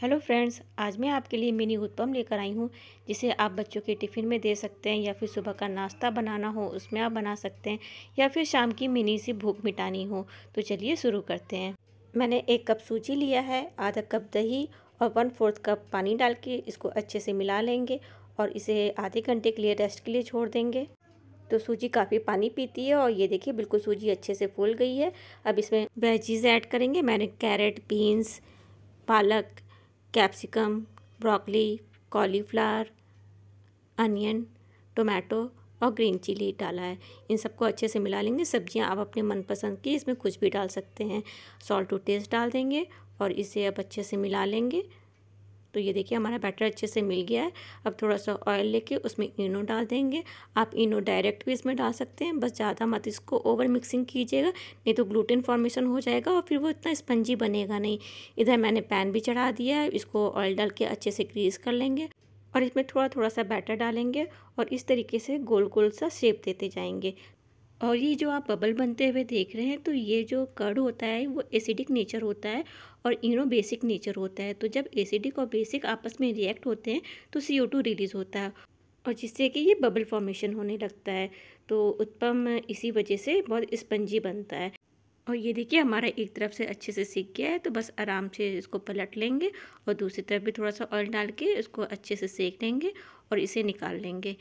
hello friends आज मैं आपके लिए मिनी उत्पम लेकर आई हूँ जिसे आप बच्चों के टिफ़िन में दे सकते हैं या फिर सुबह का नाश्ता बनाना हो उसमें आप बना सकते हैं या फिर शाम की मिनी सी भूख मिटानी हो तो चलिए शुरू करते हैं मैंने एक कप सूजी लिया है आधा कप दही और वन फोर्थ कप पानी डाल के इसको अच्छे से मिला लेंगे और इसे आधे घंटे के लिए रेस्ट के लिए छोड़ देंगे तो सूजी काफ़ी पानी पीती है और ये देखिए बिल्कुल सूजी अच्छे से फूल गई है अब इसमें वेजीज ऐड करेंगे मैंने कैरेट बीन्स पालक capsicum broccoli cauliflower onion tomato और ग्रीन चिली डाला है इन सबको अच्छे से मिला लेंगे सब्जियां आप अपने मनपसंद की इसमें कुछ भी डाल सकते हैं सॉल्ट टू टेस्ट डाल देंगे और इसे अब अच्छे से मिला लेंगे तो ये देखिए हमारा बैटर अच्छे से मिल गया है अब थोड़ा सा ऑयल लेके उसमें इनो डाल देंगे आप इनो डायरेक्ट भी इसमें डाल सकते हैं बस ज़्यादा मत इसको ओवर मिक्सिंग कीजिएगा नहीं तो ग्लूटेन फॉर्मेशन हो जाएगा और फिर वो इतना स्पंजी बनेगा नहीं इधर मैंने पैन भी चढ़ा दिया है इसको ऑयल डाल के अच्छे से ग्रीस कर लेंगे और इसमें थोड़ा थोड़ा सा बैटर डालेंगे और इस तरीके से गोल गोल सा शेप देते जाएंगे और ये जो आप बबल बनते हुए देख रहे हैं तो ये जो कर्ड होता है वो एसिडिक नेचर होता है और इनो बेसिक नेचर होता है तो जब एसिडिक और बेसिक आपस में रिएक्ट होते हैं तो सी रिलीज़ होता है और जिससे कि ये बबल फॉर्मेशन होने लगता है तो उत्पम इसी वजह से बहुत स्पंजी बनता है और ये देखिए हमारा एक तरफ से अच्छे से सीख गया है तो बस आराम से इसको पलट लेंगे और दूसरी तरफ भी थोड़ा सा ऑयल डाल के इसको अच्छे से सेक लेंगे और इसे निकाल लेंगे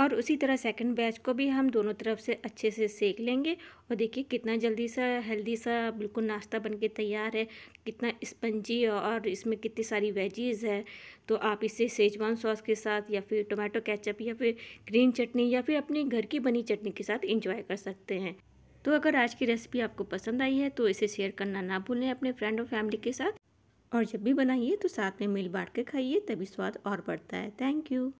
और उसी तरह सेकंड बैच को भी हम दोनों तरफ से अच्छे से सेक लेंगे और देखिए कितना जल्दी सा हेल्दी सा बिल्कुल नाश्ता बनके तैयार है कितना स्पंजी और इसमें कितनी सारी वेजीज़ है तो आप इसे सेजवान सॉस के साथ या फिर टोमेटो केचप या फिर ग्रीन चटनी या फिर अपने घर की बनी चटनी के साथ इंजॉय कर सकते हैं तो अगर आज की रेसिपी आपको पसंद आई है तो इसे शेयर करना ना भूलें अपने फ्रेंड और फैमिली के साथ और जब भी बनाइए तो साथ में मिल बांट के खाइए तभी स्वाद और बढ़ता है थैंक यू